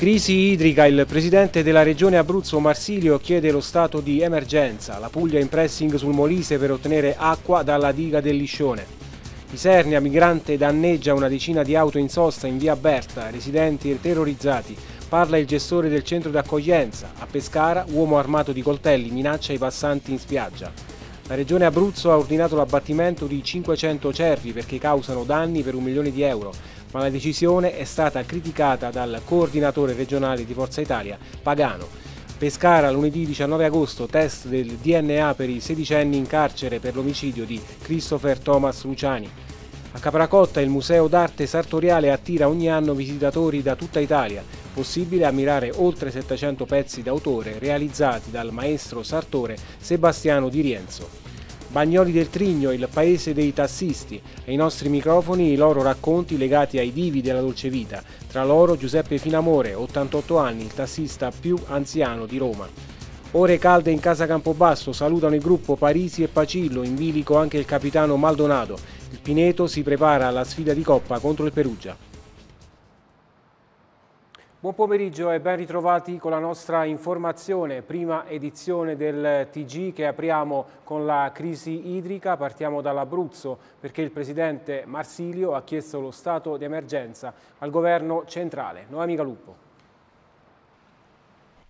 Crisi idrica, il presidente della regione Abruzzo Marsilio chiede lo stato di emergenza, la Puglia in pressing sul Molise per ottenere acqua dalla diga del Liscione. Isernia, migrante, danneggia una decina di auto in sosta in via Berta, residenti terrorizzati. Parla il gestore del centro d'accoglienza. A Pescara, uomo armato di coltelli minaccia i passanti in spiaggia. La regione Abruzzo ha ordinato l'abbattimento di 500 cervi perché causano danni per un milione di euro ma la decisione è stata criticata dal coordinatore regionale di Forza Italia, Pagano. Pescara, lunedì 19 agosto, test del DNA per i sedicenni in carcere per l'omicidio di Christopher Thomas Luciani. A Capracotta il Museo d'arte sartoriale attira ogni anno visitatori da tutta Italia, possibile ammirare oltre 700 pezzi d'autore realizzati dal maestro sartore Sebastiano Di Rienzo. Bagnoli del Trigno, il paese dei tassisti, ai nostri microfoni i loro racconti legati ai vivi della dolce vita, tra loro Giuseppe Finamore, 88 anni, il tassista più anziano di Roma. Ore calde in casa Campobasso salutano il gruppo Parisi e Pacillo, in bilico anche il capitano Maldonado. Il Pineto si prepara alla sfida di Coppa contro il Perugia. Buon pomeriggio e ben ritrovati con la nostra informazione, prima edizione del TG che apriamo con la crisi idrica, partiamo dall'Abruzzo perché il presidente Marsilio ha chiesto lo stato di emergenza al governo centrale. Noemi Galuppo.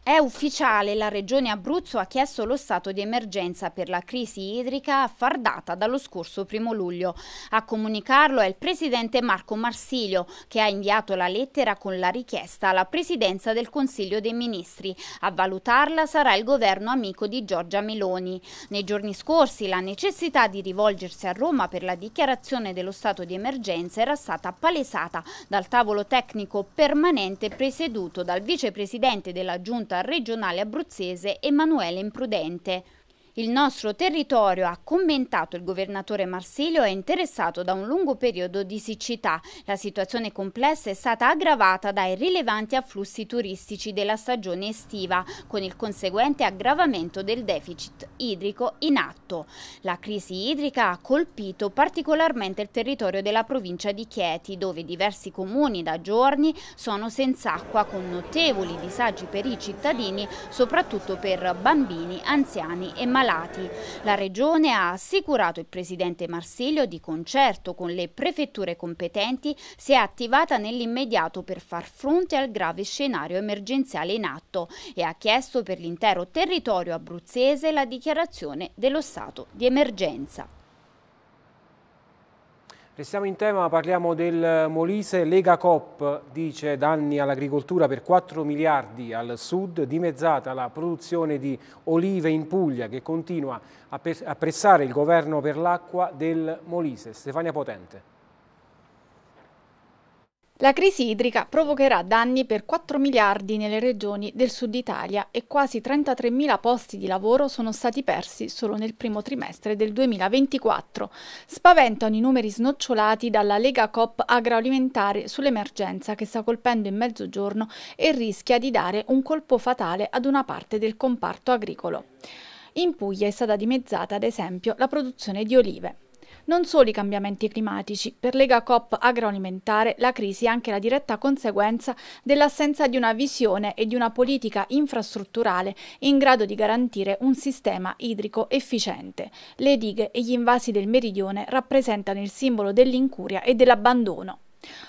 È ufficiale, la Regione Abruzzo ha chiesto lo stato di emergenza per la crisi idrica affardata dallo scorso primo luglio. A comunicarlo è il presidente Marco Marsilio, che ha inviato la lettera con la richiesta alla presidenza del Consiglio dei Ministri. A valutarla sarà il governo amico di Giorgia Meloni. Nei giorni scorsi la necessità di rivolgersi a Roma per la dichiarazione dello stato di emergenza era stata palesata dal tavolo tecnico permanente presieduto dal vicepresidente della Giunta tenuta regionale abruzzese Emanuele Imprudente, il nostro territorio, ha commentato il governatore Marsilio, è interessato da un lungo periodo di siccità. La situazione complessa è stata aggravata dai rilevanti afflussi turistici della stagione estiva, con il conseguente aggravamento del deficit idrico in atto. La crisi idrica ha colpito particolarmente il territorio della provincia di Chieti, dove diversi comuni da giorni sono senza acqua, con notevoli disagi per i cittadini, soprattutto per bambini, anziani e malati malati. La Regione ha assicurato il Presidente Marsilio di concerto con le prefetture competenti si è attivata nell'immediato per far fronte al grave scenario emergenziale in atto e ha chiesto per l'intero territorio abruzzese la dichiarazione dello stato di emergenza. Restiamo in tema, parliamo del Molise. Lega Cop dice danni all'agricoltura per 4 miliardi al sud, dimezzata la produzione di olive in Puglia che continua a pressare il governo per l'acqua del Molise. Stefania Potente. La crisi idrica provocherà danni per 4 miliardi nelle regioni del sud Italia e quasi 33 mila posti di lavoro sono stati persi solo nel primo trimestre del 2024. Spaventano i numeri snocciolati dalla Lega Cop agroalimentare sull'emergenza che sta colpendo in mezzogiorno e rischia di dare un colpo fatale ad una parte del comparto agricolo. In Puglia è stata dimezzata, ad esempio, la produzione di olive. Non solo i cambiamenti climatici, per Lega Coop agroalimentare la crisi è anche la diretta conseguenza dell'assenza di una visione e di una politica infrastrutturale in grado di garantire un sistema idrico efficiente. Le dighe e gli invasi del meridione rappresentano il simbolo dell'incuria e dell'abbandono.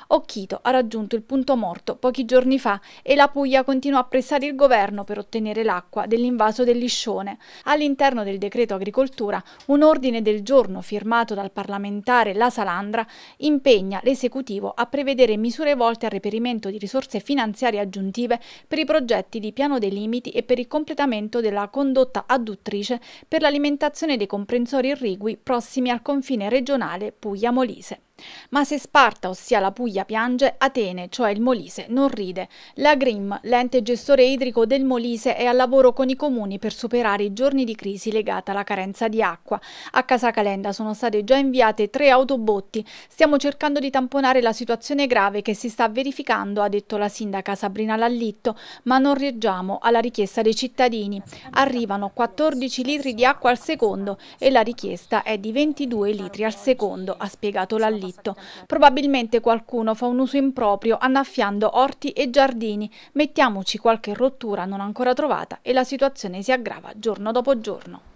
Occhito ha raggiunto il punto morto pochi giorni fa e la Puglia continua a pressare il governo per ottenere l'acqua dell'invaso del Liscione. All'interno del decreto agricoltura, un ordine del giorno firmato dal parlamentare La Salandra impegna l'esecutivo a prevedere misure volte al reperimento di risorse finanziarie aggiuntive per i progetti di piano dei limiti e per il completamento della condotta adduttrice per l'alimentazione dei comprensori irrigui prossimi al confine regionale Puglia-Molise. Ma se Sparta, ossia la Puglia, piange, Atene, cioè il Molise, non ride. La Grim, l'ente gestore idrico del Molise, è al lavoro con i comuni per superare i giorni di crisi legata alla carenza di acqua. A Casa Calenda sono state già inviate tre autobotti. Stiamo cercando di tamponare la situazione grave che si sta verificando, ha detto la sindaca Sabrina Lallitto, ma non reaggiamo alla richiesta dei cittadini. Arrivano 14 litri di acqua al secondo e la richiesta è di 22 litri al secondo, ha spiegato Lallitto affitto. Probabilmente qualcuno fa un uso improprio annaffiando orti e giardini. Mettiamoci qualche rottura non ancora trovata e la situazione si aggrava giorno dopo giorno.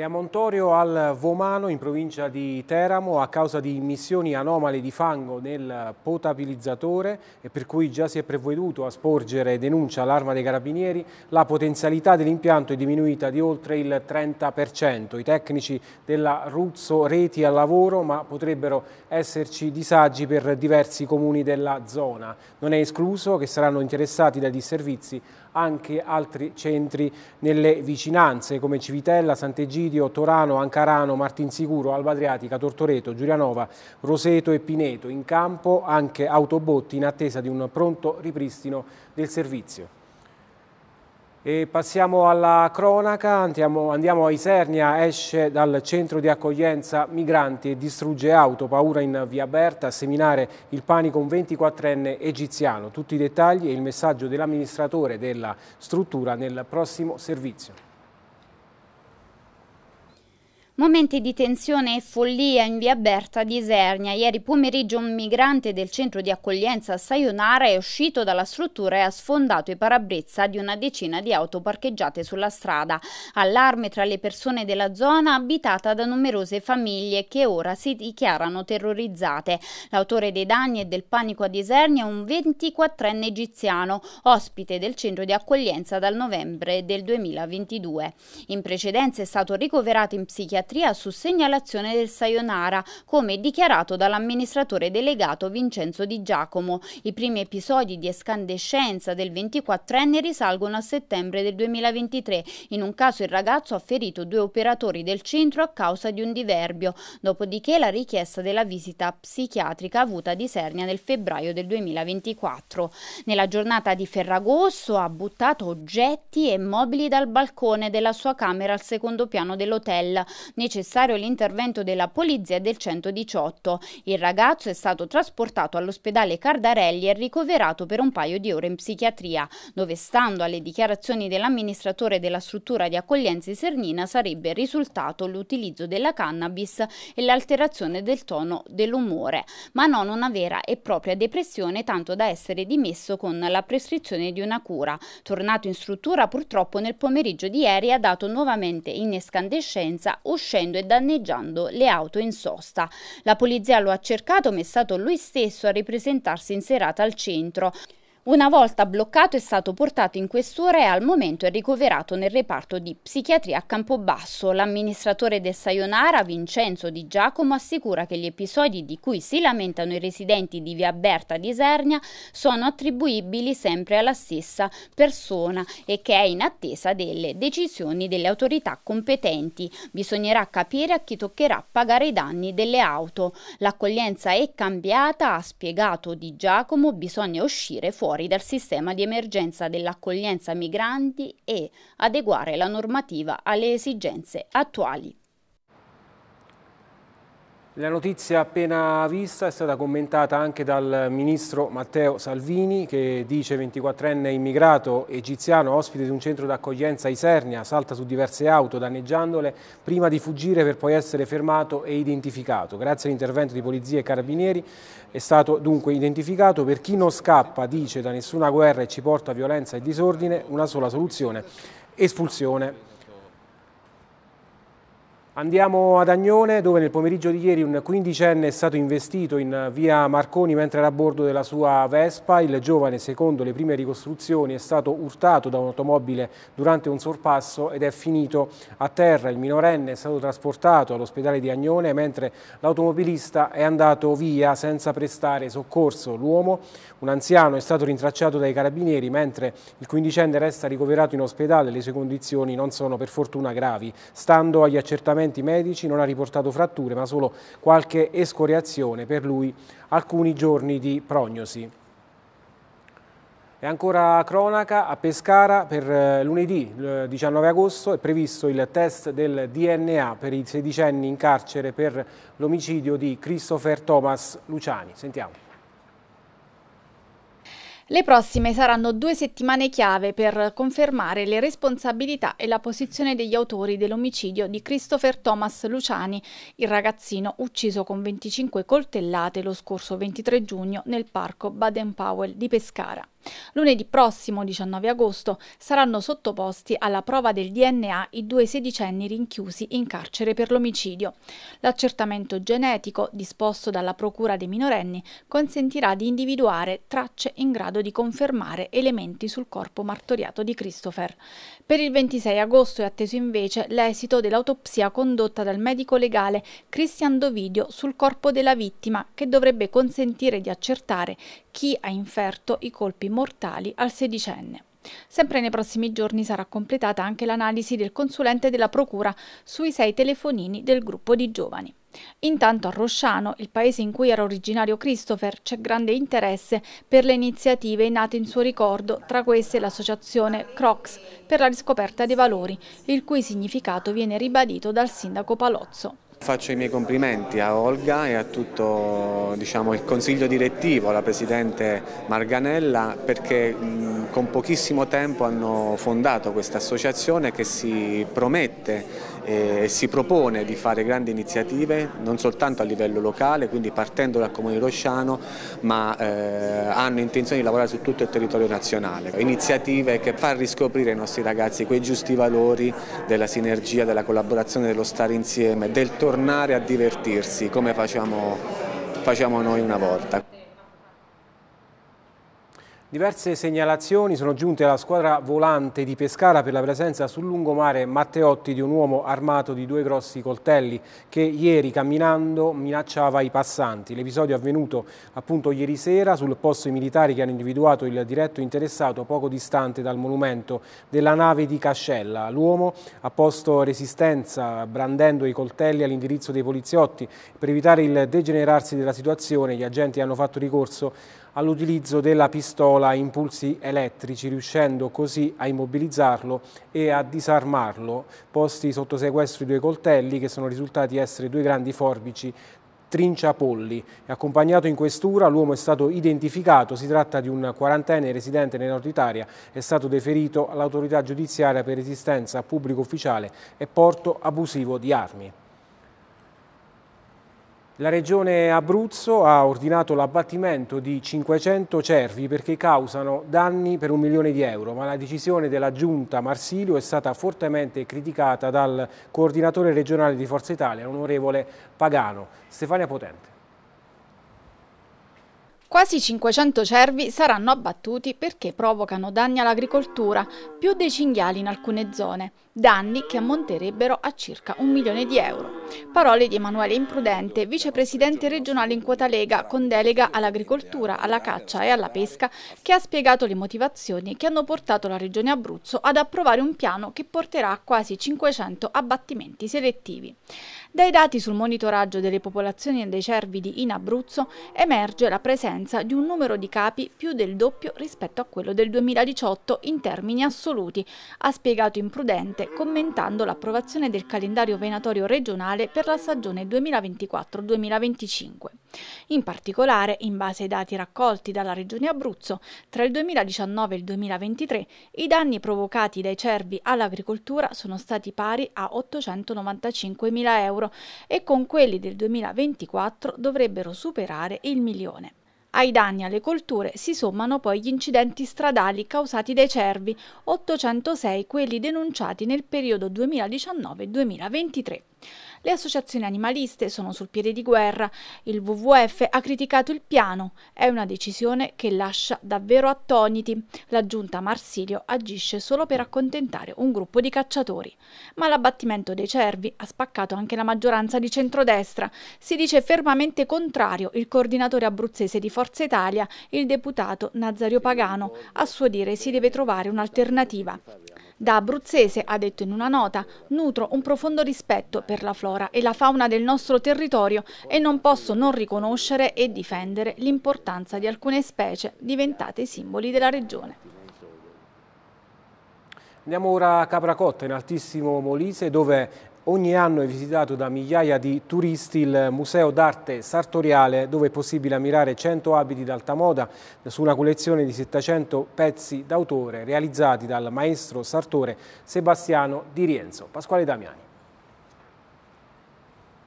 E a Montorio al Vomano, in provincia di Teramo, a causa di missioni anomale di fango nel potabilizzatore e per cui già si è provveduto a sporgere denuncia all'arma dei carabinieri, la potenzialità dell'impianto è diminuita di oltre il 30%. I tecnici della Ruzzo reti al lavoro, ma potrebbero esserci disagi per diversi comuni della zona. Non è escluso che saranno interessati da disservizi anche altri centri nelle vicinanze come Civitella, Sant'Egidio, Torano, Ancarano, Martinsicuro, Alba Adriatica, Tortoreto, Giulianova, Roseto e Pineto. In campo anche autobotti in attesa di un pronto ripristino del servizio. E passiamo alla cronaca, andiamo, andiamo, a Isernia, esce dal centro di accoglienza migranti e distrugge auto, paura in via Berta, a seminare il panico un 24enne egiziano. Tutti i dettagli e il messaggio dell'amministratore della struttura nel prossimo servizio. Momenti di tensione e follia in via Berta di Isernia. Ieri pomeriggio un migrante del centro di accoglienza a Sayonara è uscito dalla struttura e ha sfondato i parabrezza di una decina di auto parcheggiate sulla strada. Allarme tra le persone della zona abitata da numerose famiglie che ora si dichiarano terrorizzate. L'autore dei danni e del panico a Isernia è un 24enne egiziano, ospite del centro di accoglienza dal novembre del 2022. In precedenza è stato ricoverato in psichiatria psichiatria su segnalazione del Sayonara, come dichiarato dall'amministratore delegato Vincenzo Di Giacomo. I primi episodi di escandescenza del 24enne risalgono a settembre del 2023. In un caso il ragazzo ha ferito due operatori del centro a causa di un diverbio, dopodiché la richiesta della visita psichiatrica avuta di Sernia nel febbraio del 2024. Nella giornata di Ferragosto ha buttato oggetti e mobili dal balcone della sua camera al secondo piano dell'hotel necessario l'intervento della polizia e del 118. Il ragazzo è stato trasportato all'ospedale Cardarelli e ricoverato per un paio di ore in psichiatria, dove stando alle dichiarazioni dell'amministratore della struttura di accoglienza Sernina sarebbe risultato l'utilizzo della cannabis e l'alterazione del tono dell'umore, ma non una vera e propria depressione tanto da essere dimesso con la prescrizione di una cura. Tornato in struttura purtroppo nel pomeriggio di ieri ha dato nuovamente in escandescenza uscita scoscendo e danneggiando le auto in sosta. La polizia lo ha cercato ma è stato lui stesso a ripresentarsi in serata al centro. Una volta bloccato è stato portato in questura e al momento è ricoverato nel reparto di psichiatria a Campobasso. L'amministratore del Sayonara, Vincenzo Di Giacomo, assicura che gli episodi di cui si lamentano i residenti di Via Berta di Isernia sono attribuibili sempre alla stessa persona e che è in attesa delle decisioni delle autorità competenti. Bisognerà capire a chi toccherà pagare i danni delle auto. L'accoglienza è cambiata, ha spiegato Di Giacomo, bisogna uscire fuori fuori dal sistema di emergenza dell'accoglienza migranti e adeguare la normativa alle esigenze attuali. La notizia appena vista è stata commentata anche dal ministro Matteo Salvini che dice 24enne immigrato egiziano ospite di un centro d'accoglienza a Isernia salta su diverse auto danneggiandole prima di fuggire per poi essere fermato e identificato. Grazie all'intervento di polizia e carabinieri è stato dunque identificato. Per chi non scappa dice da nessuna guerra e ci porta violenza e disordine una sola soluzione espulsione Andiamo ad Agnone dove nel pomeriggio di ieri un quindicenne è stato investito in via Marconi mentre era a bordo della sua Vespa. Il giovane, secondo le prime ricostruzioni, è stato urtato da un'automobile durante un sorpasso ed è finito a terra. Il minorenne è stato trasportato all'ospedale di Agnone mentre l'automobilista è andato via senza prestare soccorso. L'uomo, un anziano, è stato rintracciato dai carabinieri mentre il quindicenne resta ricoverato in ospedale. Le sue condizioni non sono per fortuna gravi. Stando agli accertamenti accertamenti medici non ha riportato fratture ma solo qualche escoriazione, per lui alcuni giorni di prognosi. E ancora cronaca, a Pescara per eh, lunedì 19 agosto è previsto il test del DNA per i sedicenni in carcere per l'omicidio di Christopher Thomas Luciani. Sentiamo. Le prossime saranno due settimane chiave per confermare le responsabilità e la posizione degli autori dell'omicidio di Christopher Thomas Luciani, il ragazzino ucciso con 25 coltellate lo scorso 23 giugno nel parco Baden Powell di Pescara. Lunedì prossimo, 19 agosto, saranno sottoposti alla prova del DNA i due sedicenni rinchiusi in carcere per l'omicidio. L'accertamento genetico disposto dalla Procura dei minorenni consentirà di individuare tracce in grado di confermare elementi sul corpo martoriato di Christopher. Per il 26 agosto è atteso invece l'esito dell'autopsia condotta dal medico legale Christian Dovidio sul corpo della vittima che dovrebbe consentire di accertare chi ha inferto i colpi mortali al sedicenne. Sempre nei prossimi giorni sarà completata anche l'analisi del consulente della Procura sui sei telefonini del gruppo di giovani. Intanto a Rosciano, il paese in cui era originario Christopher, c'è grande interesse per le iniziative nate in suo ricordo, tra queste l'associazione Crocs per la riscoperta dei valori, il cui significato viene ribadito dal sindaco Palozzo. Faccio i miei complimenti a Olga e a tutto diciamo, il consiglio direttivo, la Presidente Marganella, perché con pochissimo tempo hanno fondato questa associazione che si promette e si propone di fare grandi iniziative non soltanto a livello locale, quindi partendo dal Comune di Rosciano, ma eh, hanno intenzione di lavorare su tutto il territorio nazionale. Iniziative che far riscoprire ai nostri ragazzi quei giusti valori della sinergia, della collaborazione, dello stare insieme, del tornare a divertirsi come facciamo, facciamo noi una volta. Diverse segnalazioni sono giunte alla squadra volante di Pescara per la presenza sul lungomare Matteotti di un uomo armato di due grossi coltelli che ieri camminando minacciava i passanti. L'episodio è avvenuto appunto ieri sera sul posto i militari che hanno individuato il diretto interessato poco distante dal monumento della nave di Cascella. L'uomo ha posto resistenza brandendo i coltelli all'indirizzo dei poliziotti. Per evitare il degenerarsi della situazione gli agenti hanno fatto ricorso all'utilizzo della pistola a impulsi elettrici, riuscendo così a immobilizzarlo e a disarmarlo, posti sotto sequestro i due coltelli che sono risultati essere due grandi forbici Trinciapolli. Accompagnato in questura l'uomo è stato identificato, si tratta di un quarantenne residente nel Nord Italia, è stato deferito all'autorità giudiziaria per resistenza a pubblico ufficiale e porto abusivo di armi. La Regione Abruzzo ha ordinato l'abbattimento di 500 cervi perché causano danni per un milione di euro, ma la decisione della Giunta Marsilio è stata fortemente criticata dal coordinatore regionale di Forza Italia, onorevole Pagano. Stefania Potente. Quasi 500 cervi saranno abbattuti perché provocano danni all'agricoltura, più dei cinghiali in alcune zone, danni che ammonterebbero a circa un milione di euro. Parole di Emanuele Imprudente, vicepresidente regionale in quota Lega con delega all'agricoltura, alla caccia e alla pesca, che ha spiegato le motivazioni che hanno portato la Regione Abruzzo ad approvare un piano che porterà a quasi 500 abbattimenti selettivi. Dai dati sul monitoraggio delle popolazioni dei cervidi in Abruzzo emerge la presenza di un numero di capi più del doppio rispetto a quello del 2018 in termini assoluti, ha spiegato Imprudente commentando l'approvazione del calendario venatorio regionale per la stagione 2024-2025. In particolare, in base ai dati raccolti dalla Regione Abruzzo, tra il 2019 e il 2023 i danni provocati dai cervi all'agricoltura sono stati pari a 895.000 euro euro e con quelli del 2024 dovrebbero superare il milione. Ai danni alle colture si sommano poi gli incidenti stradali causati dai cervi, 806 quelli denunciati nel periodo 2019-2023. Le associazioni animaliste sono sul piede di guerra. Il WWF ha criticato il piano. È una decisione che lascia davvero attoniti. La giunta Marsilio agisce solo per accontentare un gruppo di cacciatori. Ma l'abbattimento dei cervi ha spaccato anche la maggioranza di centrodestra. Si dice fermamente contrario il coordinatore abruzzese di Forza Italia, il deputato Nazario Pagano. A suo dire si deve trovare un'alternativa. Da abruzzese, ha detto in una nota, nutro un profondo rispetto per la flora e la fauna del nostro territorio e non posso non riconoscere e difendere l'importanza di alcune specie diventate simboli della regione. Andiamo ora a Capracotta, in altissimo Molise, dove Ogni anno è visitato da migliaia di turisti il Museo d'Arte Sartoriale dove è possibile ammirare 100 abiti d'alta moda su una collezione di 700 pezzi d'autore realizzati dal maestro sartore Sebastiano Di Rienzo. Pasquale Damiani.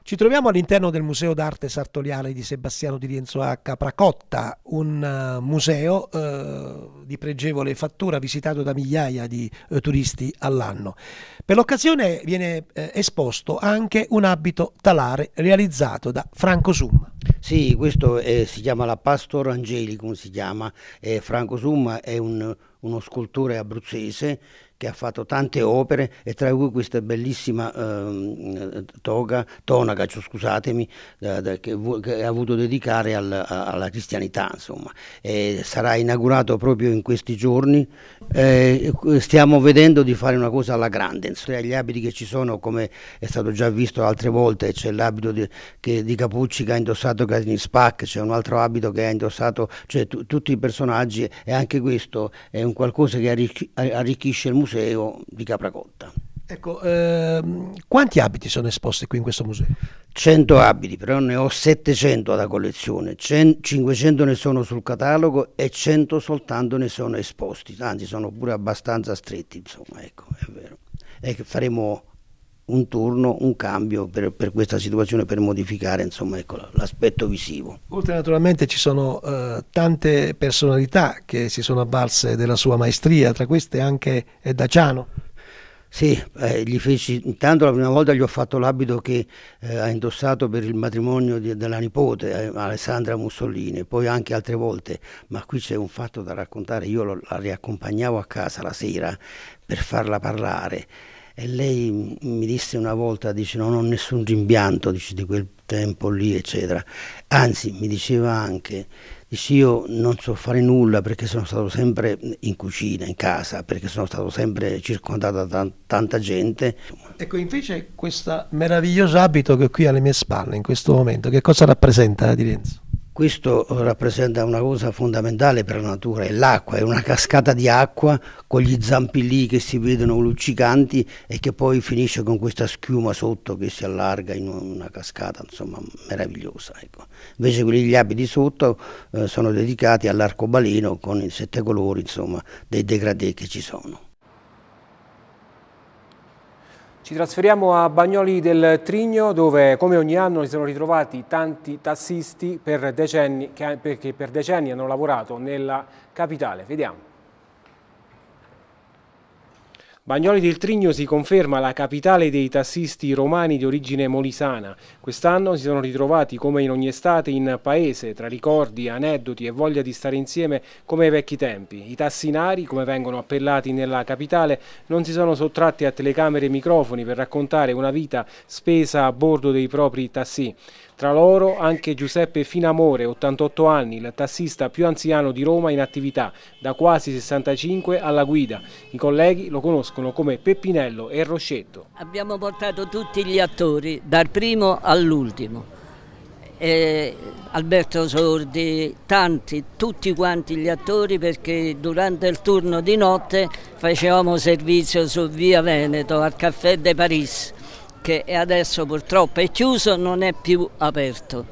Ci troviamo all'interno del Museo d'arte sartoriale di Sebastiano di Rienzo a Capracotta, un eh, museo uh, di pregevole fattura visitato da migliaia di uh, turisti all'anno. Per l'occasione viene esposto anche un abito talare realizzato da Franco Summa. Sì, questo eh, si chiama la Pastor Angelicum, si chiama. Eh, Franco Summa è un uno scultore abruzzese che ha fatto tante opere e tra cui questa bellissima eh, toga, tonaca, cioè, scusatemi, da, da, che, che, ha voluto dedicare al, a, alla cristianità. Insomma. E sarà inaugurato proprio in questi giorni. Eh, stiamo vedendo di fare una cosa alla grande. Insomma. Gli abiti che ci sono, come è stato già visto altre volte, c'è l'abito di, che, di Capucci che ha indossato Casini Spack, c'è un altro abito che ha indossato, cioè tutti i personaggi e anche questo è un qualcosa che arricchisce il museo museo di Capracotta. Ecco, ehm, quanti abiti sono esposti qui in questo museo? 100 abiti, però ne ho 700 da collezione, 500 ne sono sul catalogo e 100 soltanto ne sono esposti, anzi sono pure abbastanza stretti, insomma, ecco, è vero. E che faremo un turno, un cambio per, per questa situazione, per modificare insomma, ecco, l'aspetto visivo. Oltre naturalmente ci sono eh, tante personalità che si sono avvalse della sua maestria, tra queste anche Daciano. Sì, eh, gli feci, intanto la prima volta gli ho fatto l'abito che eh, ha indossato per il matrimonio di, della nipote, eh, Alessandra Mussolini, poi anche altre volte, ma qui c'è un fatto da raccontare, io lo, la riaccompagnavo a casa la sera per farla parlare e lei mi disse una volta, dice non ho nessun rimpianto dice, di quel tempo lì, eccetera. Anzi, mi diceva anche, dice io non so fare nulla perché sono stato sempre in cucina, in casa, perché sono stato sempre circondato da tanta gente. Ecco, invece questo meraviglioso abito che ho qui alle mie spalle in questo momento, che cosa rappresenta di Renzo? Questo rappresenta una cosa fondamentale per la natura, è l'acqua, è una cascata di acqua con gli zampi lì che si vedono luccicanti e che poi finisce con questa schiuma sotto che si allarga in una cascata, insomma, meravigliosa. Ecco. Invece quelli gli abiti sotto eh, sono dedicati all'arcobaleno con i sette colori, insomma, dei degradé che ci sono. Ci trasferiamo a Bagnoli del Trigno dove come ogni anno si sono ritrovati tanti tassisti per decenni, che, che per decenni hanno lavorato nella capitale. Vediamo. Bagnoli del Trigno si conferma la capitale dei tassisti romani di origine molisana. Quest'anno si sono ritrovati come in ogni estate in paese, tra ricordi, aneddoti e voglia di stare insieme come ai vecchi tempi. I tassinari, come vengono appellati nella capitale, non si sono sottratti a telecamere e microfoni per raccontare una vita spesa a bordo dei propri tassi. Tra loro anche Giuseppe Finamore, 88 anni, il tassista più anziano di Roma in attività, da quasi 65 alla guida. I colleghi lo conoscono come Peppinello e Roscetto. Abbiamo portato tutti gli attori, dal primo all'ultimo. Eh, Alberto Sordi, tanti, tutti quanti gli attori perché durante il turno di notte facevamo servizio su Via Veneto al Caffè de Paris che adesso purtroppo è chiuso, non è più aperto.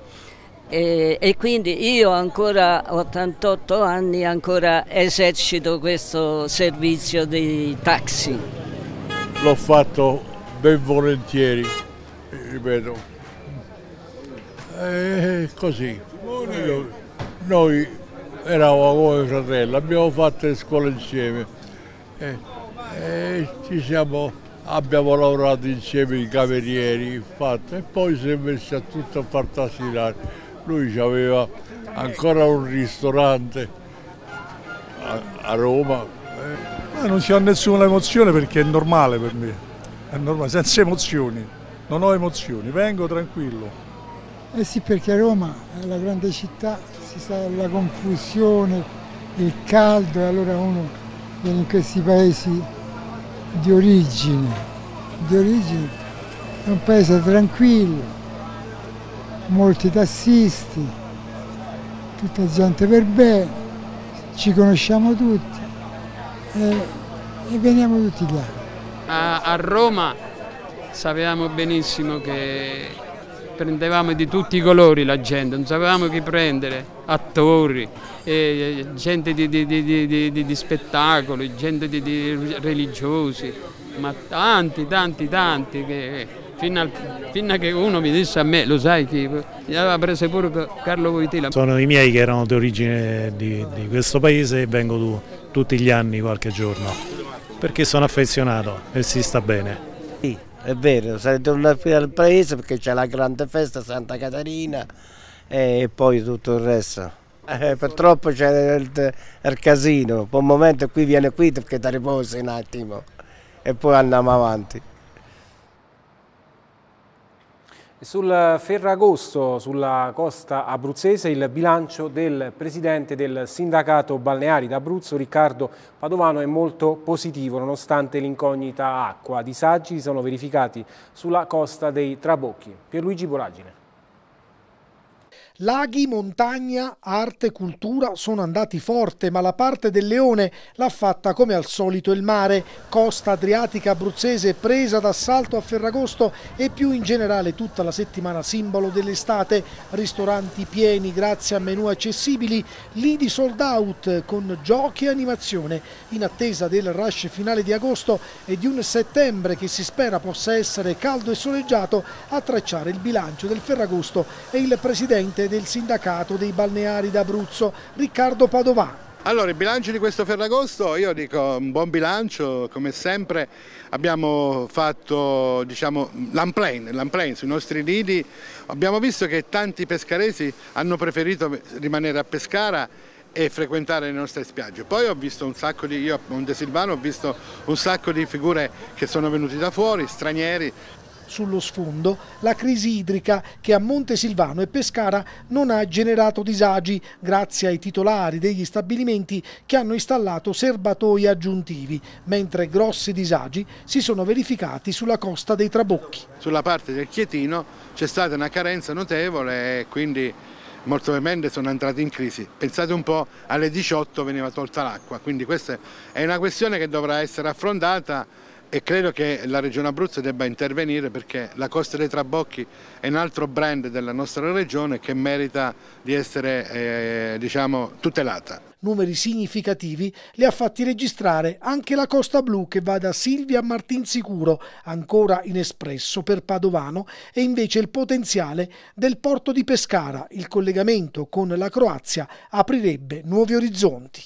E, e, quindi io ancora 88 anni ancora esercito questo servizio di taxi. L'ho fatto ben volentieri, ripeto. E eh, così. Noi, noi eravamo come fratelli, abbiamo fatto le scuole insieme e, eh, e eh, ci siamo abbiamo lavorato insieme i camerieri infatti, e poi si è messo a tutto a far tassirare. Lui aveva ancora un ristorante a, a Roma. Ma eh. eh, non c'è nessuna emozione perché è normale per me, è normale, senza emozioni, non ho emozioni, vengo tranquillo. Eh sì, perché Roma è la grande città, si sa la confusione, il caldo e allora uno viene in questi paesi di origine, di origine è un paese tranquillo, molti tassisti, tutta gente per bene, ci conosciamo tutti e, e veniamo tutti là. A, a Roma sapevamo benissimo che prendevamo di tutti i colori la gente, non sapevamo chi prendere attori, eh, gente di, di, di, di, spettacoli, gente di, religiosi, ma tanti, tanti, tanti che, fino, al, fino, a che uno mi disse a me, lo sai chi, mi aveva preso pure Carlo Voitila. Sono i miei che erano di d'origine di, questo paese e vengo tu, tutti gli anni qualche giorno, perché sono affezionato e si sta bene. Sì, è vero, sarei tornato qui al paese perché c'è la grande festa Santa Caterina, e poi tutto il resto. Eh, purtroppo c'è il, il, casino, per un momento qui viene qui perché ti riposi un attimo e poi andiamo avanti. Sul Ferragosto, sulla costa abruzzese, il bilancio del presidente del sindacato balneari d'Abruzzo, Riccardo Padovano, è molto positivo nonostante l'incognita acqua. Disagi si sono verificati sulla costa dei Trabocchi. Pierluigi Boragine. Laghi, montagna, arte, cultura sono andati forte, ma la parte del leone l'ha fatta come al solito il mare. Costa adriatica abruzzese presa d'assalto a Ferragosto e più in generale tutta la settimana simbolo dell'estate. Ristoranti pieni grazie a menu accessibili, lidi sold out con giochi e animazione in attesa del rush finale di agosto e di un settembre che si spera possa essere caldo e soleggiato a tracciare il bilancio del Ferragosto e il presidente presidente del sindacato dei balneari d'Abruzzo, Riccardo Padovano. Allora, il bilancio di questo Ferragosto, io dico un buon bilancio, come sempre abbiamo fatto diciamo, l'unplane sui nostri lidi, abbiamo visto che tanti pescaresi hanno preferito rimanere a Pescara e frequentare le nostre spiagge. Poi ho visto un sacco di, io a Monte Silvano ho visto un sacco di figure che sono venute da fuori, stranieri, sullo sfondo la crisi idrica che a Montesilvano e Pescara non ha generato disagi grazie ai titolari degli stabilimenti che hanno installato serbatoi aggiuntivi, mentre grossi disagi si sono verificati sulla costa dei Trabocchi. Sulla parte del Chietino c'è stata una carenza notevole e quindi molto probabilmente sono entrati in crisi. Pensate un po', alle 18 veniva tolta l'acqua, quindi questa è una questione che dovrà essere affrontata e credo che la Regione Abruzzo debba intervenire perché la Costa dei Trabocchi è un altro brand della nostra regione che merita di essere eh, diciamo, tutelata. Numeri significativi li ha fatti registrare anche la Costa Blu che va da Silvia a Martinsicuro, ancora in espresso per Padovano, e invece il potenziale del porto di Pescara. Il collegamento con la Croazia aprirebbe nuovi orizzonti.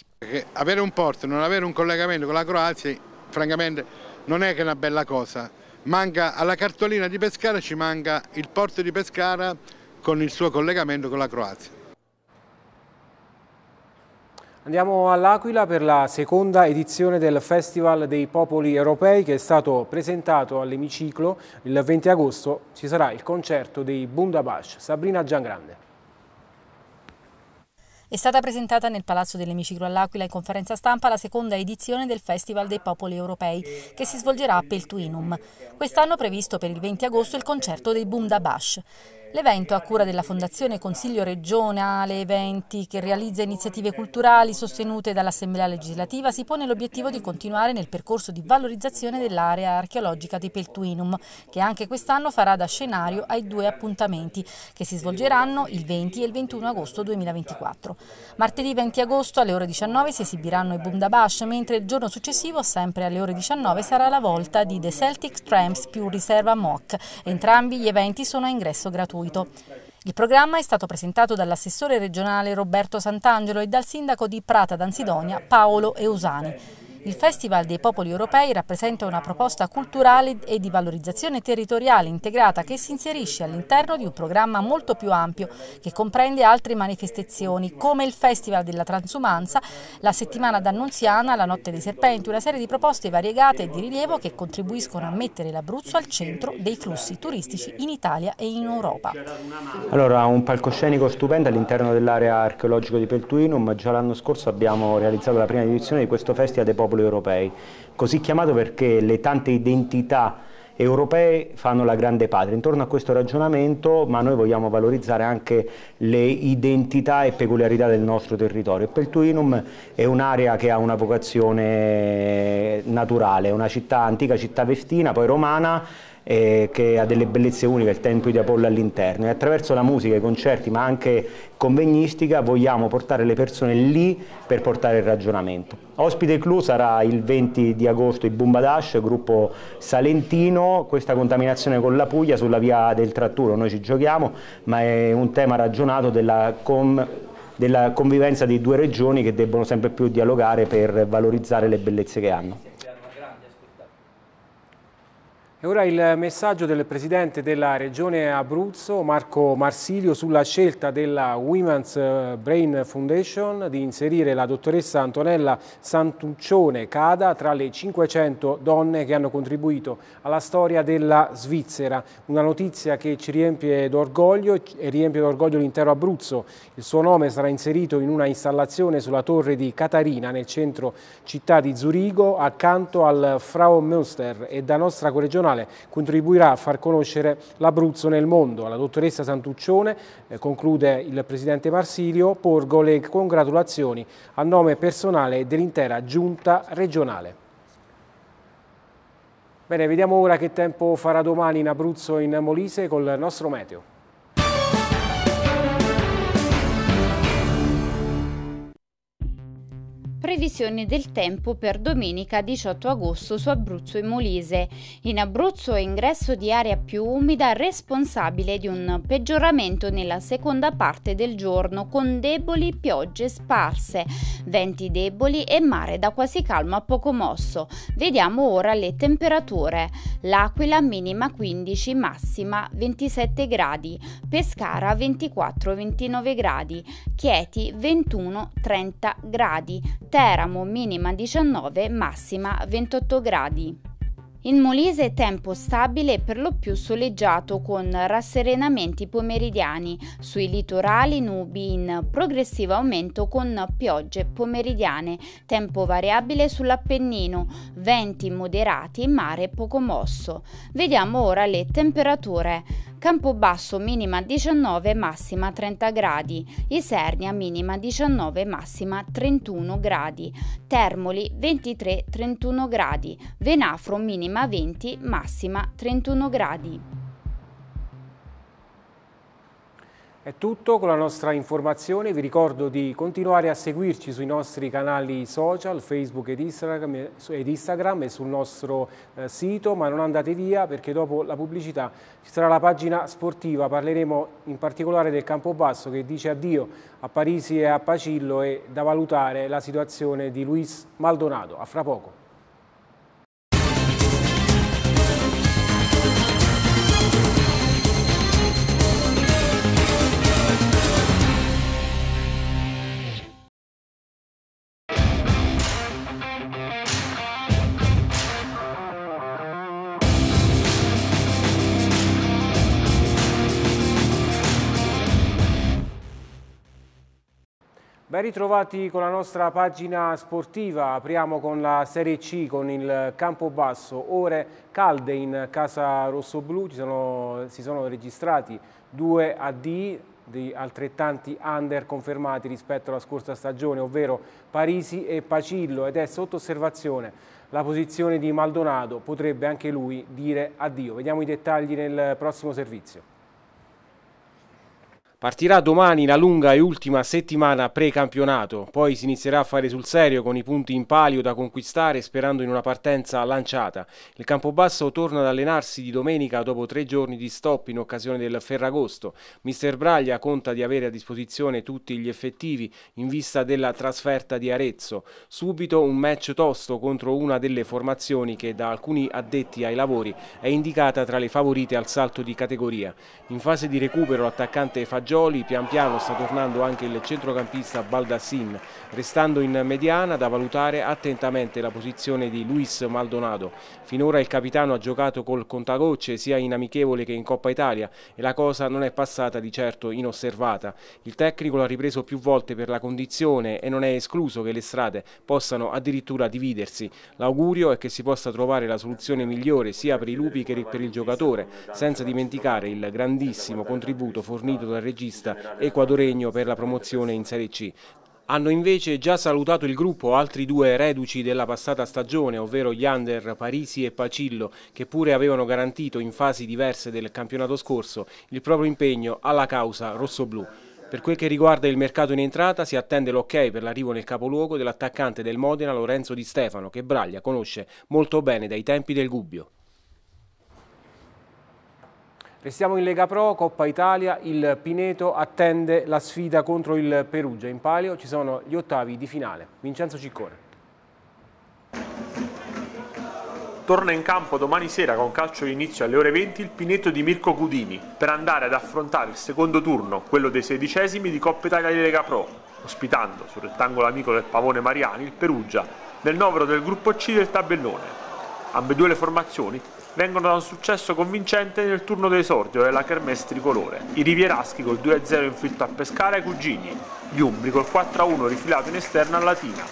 avere un porto, e non avere un collegamento con la Croazia, francamente non è che una bella cosa. Manca, alla cartolina di Pescara ci manca il porto di Pescara con il suo collegamento con la Croazia. Andiamo all'Aquila per la seconda edizione del Festival dei Popoli Europei che è stato presentato all'Emiciclo. Il 20 agosto ci sarà il concerto dei Bundabash. Sabrina Giangrande. È stata presentata nel Palazzo dell'Emiciclo all'Aquila in conferenza stampa la seconda edizione del Festival dei Popoli Europei, che si svolgerà a Peltuinum. Quest'anno previsto per il 20 agosto il concerto dei Boom da Bash. L'evento a cura della Fondazione Consiglio Regionale Eventi, che realizza iniziative culturali sostenute dall'Assemblea legislativa, si pone l'obiettivo di continuare nel percorso di valorizzazione dell'area archeologica di Peltuinum, che anche quest'anno farà da scenario ai due appuntamenti che si svolgeranno il 20 e il 21 agosto 2024. Martedì 20 agosto alle ore 19 si esibiranno i Bundabash, mentre il giorno successivo, sempre alle ore 19, sarà la volta di The Celtic Tramps più Riserva Mock. Entrambi gli eventi sono a ingresso gratuito gratuito. Il programma è stato presentato dall'assessore regionale Roberto Santangelo e dal sindaco di Prata d'Ansidonia Paolo Eusani. Il Festival dei Popoli Europei rappresenta una proposta culturale e di valorizzazione territoriale integrata che si inserisce all'interno di un programma molto più ampio che comprende altre manifestazioni come il Festival della Transumanza, la Settimana d'Annunziana, la Notte dei Serpenti, una serie di proposte variegate e di rilievo che contribuiscono a mettere l'Abruzzo al centro dei flussi turistici in Italia e in Europa. Allora, un palcoscenico stupendo all'interno dell'area archeologica di Peltuinum, già l'anno scorso abbiamo realizzato la prima edizione di questo Festival dei Popoli popoli europei, così chiamato perché le tante identità europee fanno la grande patria. Intorno a questo ragionamento, ma noi vogliamo valorizzare anche le identità e peculiarità del nostro territorio. Peltuinum è un'area che ha una vocazione naturale, una città antica, città vestina, poi romana, eh, che ha delle bellezze uniche, il Tempio di Apollo all'interno e attraverso la musica, i concerti ma anche convegnistica vogliamo portare le persone lì per portare il ragionamento. Ospite clou sarà il 20 di agosto il Dash, gruppo salentino, questa contaminazione con la Puglia sulla via del tratturo, noi ci giochiamo, ma è un tema ragionato della, com, della convivenza di due regioni che debbono sempre più dialogare per valorizzare le bellezze che hanno. E ora il messaggio del Presidente della Regione Abruzzo, Marco Marsilio, sulla scelta della Women's eh, Brain Foundation di inserire la dottoressa Antonella Santuccione Cada tra le 500 donne che hanno contribuito alla storia della Svizzera. Una notizia che ci riempie d'orgoglio e riempie d'orgoglio l'intero Abruzzo. Il suo nome sarà inserito in una installazione sulla torre di Catarina nel centro città di Zurigo accanto al Frau Münster e da nostra corregionale nazionale, contribuirà a far conoscere l'Abruzzo nel mondo. Alla dottoressa Santuccione, eh, conclude il presidente Marsilio, porgo le congratulazioni a nome personale dell'intera giunta regionale. Bene, vediamo ora che tempo farà domani in Abruzzo e in Molise col nostro meteo. previsioni del tempo per domenica 18 agosto su Abruzzo e Molise. In Abruzzo è ingresso di aria più umida responsabile di un peggioramento nella seconda parte del giorno con deboli piogge sparse, venti deboli e mare da quasi calmo a poco mosso. Vediamo ora le temperature. L'Aquila minima 15, massima 27 gradi. Pescara 24-29 gradi. Chieti 21-30 gradi. Teramo minima 19, massima 28 gradi. In Molise tempo stabile per lo più soleggiato con rasserenamenti pomeridiani, sui litorali nubi in progressivo aumento con piogge pomeridiane, tempo variabile sull'Appennino, venti moderati, mare poco mosso. Vediamo ora le temperature. Campobasso minima 19, massima 30 gradi, Isernia minima 19, massima 31 gradi, Termoli 23, 31 gradi, Venafro minima 20, massima 31 gradi. È tutto con la nostra informazione, vi ricordo di continuare a seguirci sui nostri canali social, Facebook ed Instagram, ed Instagram e sul nostro eh, sito, ma non andate via perché dopo la pubblicità ci sarà la pagina sportiva, parleremo in particolare del Campobasso che dice addio a Parisi e a Pacillo e da valutare la situazione di Luis Maldonado. A fra poco. Ben ritrovati con la nostra pagina sportiva, apriamo con la Serie C, con il Campobasso, ore calde in casa rossoblu, Ci sono, si sono registrati due AD di altrettanti under confermati rispetto alla scorsa stagione, ovvero Parisi e Pacillo ed è sotto osservazione la posizione di Maldonado, potrebbe anche lui dire addio. Vediamo i dettagli nel prossimo servizio. Partirà domani la lunga e ultima settimana pre-campionato, poi si inizierà a fare sul serio con i punti in palio da conquistare sperando in una partenza lanciata. Il Campobasso torna ad allenarsi di domenica dopo tre giorni di stop in occasione del Ferragosto. Mister Braglia conta di avere a disposizione tutti gli effettivi in vista della trasferta di Arezzo. Subito un match tosto contro una delle formazioni che da alcuni addetti ai lavori è indicata tra le favorite al salto di categoria. In fase di recupero l'attaccante Faggiano Fagioli, pian piano sta tornando anche il centrocampista Baldassin, restando in mediana da valutare attentamente la posizione di Luis Maldonado. Finora il capitano ha giocato col contagocce sia in amichevole che in Coppa Italia e la cosa non è passata di certo inosservata. Il tecnico l'ha ripreso più volte per la condizione e non è escluso che le strade possano addirittura dividersi. L'augurio è che si possa trovare la soluzione migliore sia per i lupi che per il giocatore, senza dimenticare il grandissimo contributo fornito dal regime regista equadoregno per la promozione in Serie C. Hanno invece già salutato il gruppo altri due reduci della passata stagione, ovvero gli under Parisi e Pacillo, che pure avevano garantito in fasi diverse del campionato scorso il proprio impegno alla causa rossoblù. Per quel che riguarda il mercato in entrata si attende l'ok per l'arrivo nel capoluogo dell'attaccante del Modena Lorenzo Di Stefano che Braglia conosce molto bene dai tempi del Gubbio. Restiamo in Lega Pro, Coppa Italia, il Pineto attende la sfida contro il Perugia. In palio ci sono gli ottavi di finale. Vincenzo Ciccone. torna in campo domani sera con calcio di alle ore 20 il Pineto di Mirko Cudini per andare ad affrontare il secondo turno, quello dei sedicesimi di Coppa Italia di Lega Pro, ospitando sul rettangolo amico del Pavone Mariani il Perugia, nel novero del gruppo C del tabellone. Ambedue le formazioni vengono da un successo convincente nel turno d'esordio della Kermesse tricolore. I rivieraschi col 2-0 inflitto a Pescara ai cugini, gli Umbri col 4-1 rifilato in esterna a Latina.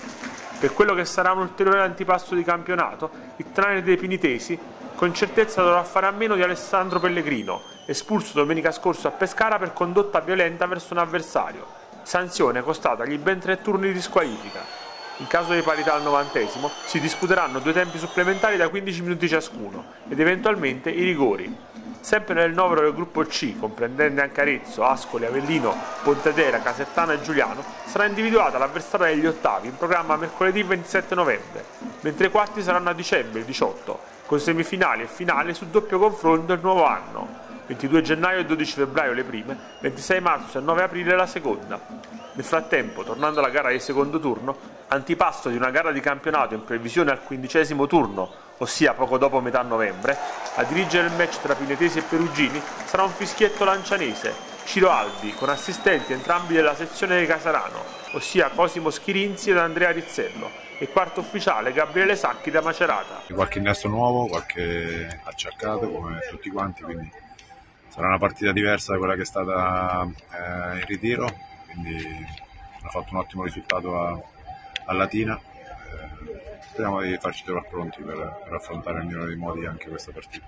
Per quello che sarà un ulteriore antipasto di campionato, il trainer dei Pinitesi con certezza dovrà fare a meno di Alessandro Pellegrino, espulso domenica scorsa a Pescara per condotta violenta verso un avversario, sanzione costata gli ben tre turni di squalifica. In caso di parità al novantesimo si disputeranno due tempi supplementari da 15 minuti ciascuno ed eventualmente i rigori. Sempre nel novero del gruppo C, comprendente anche Arezzo, Ascoli, Avellino, Pontedera, Casertana e Giuliano, sarà individuata l'avversaria degli ottavi in programma mercoledì 27 novembre, mentre i quarti saranno a dicembre il 18, con semifinali e finale su doppio confronto il nuovo anno. 22 gennaio e 12 febbraio le prime, 26 marzo e 9 aprile la seconda. Nel frattempo, tornando alla gara del secondo turno, antipasto di una gara di campionato in previsione al quindicesimo turno, ossia poco dopo metà novembre, a dirigere il match tra Pinetesi e Perugini sarà un fischietto lancianese, Ciro Albi, con assistenti entrambi della sezione di Casarano, ossia Cosimo Schirinzi ed Andrea Rizzello, e quarto ufficiale Gabriele Sacchi da Macerata. Qualche innesto nuovo, qualche acciaccato come tutti quanti, quindi sarà una partita diversa da quella che è stata eh, in ritiro, quindi ha fatto un ottimo risultato a Latina eh, speriamo di farci trovare pronti per, per affrontare nel migliore dei modi anche questa partita.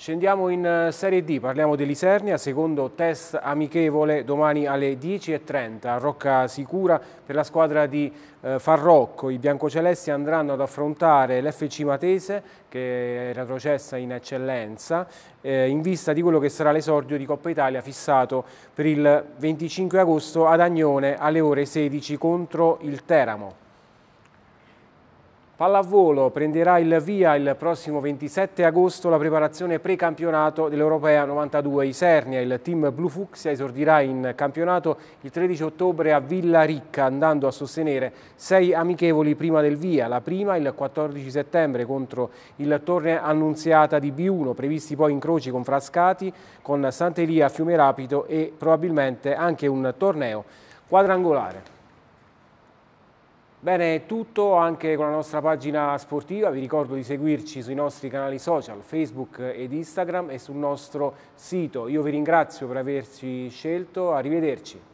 Scendiamo in eh, Serie D, parliamo dell'Isernia, secondo test amichevole domani alle 10.30, a rocca sicura per la squadra di eh, Farrocco. I biancocelesti andranno ad affrontare l'FC Matese che è retrocessa in eccellenza eh, in vista di quello che sarà l'esordio di Coppa Italia fissato per il 25 agosto ad Agnone alle ore 16 contro il Teramo. Pallavolo prenderà il via il prossimo 27 agosto la preparazione precampionato dell'Europea 92 Isernia. Il team Blu Fucsia esordirà in campionato il 13 ottobre a Villa Ricca andando a sostenere sei amichevoli prima del via. La prima il 14 settembre contro il Torre Annunziata di B1, previsti poi incroci con Frascati, con Sant'Elia, Fiume Rapido e probabilmente anche un torneo quadrangolare. Bene, è tutto anche con la nostra pagina sportiva, vi ricordo di seguirci sui nostri canali social, Facebook ed Instagram e sul nostro sito. Io vi ringrazio per averci scelto, arrivederci.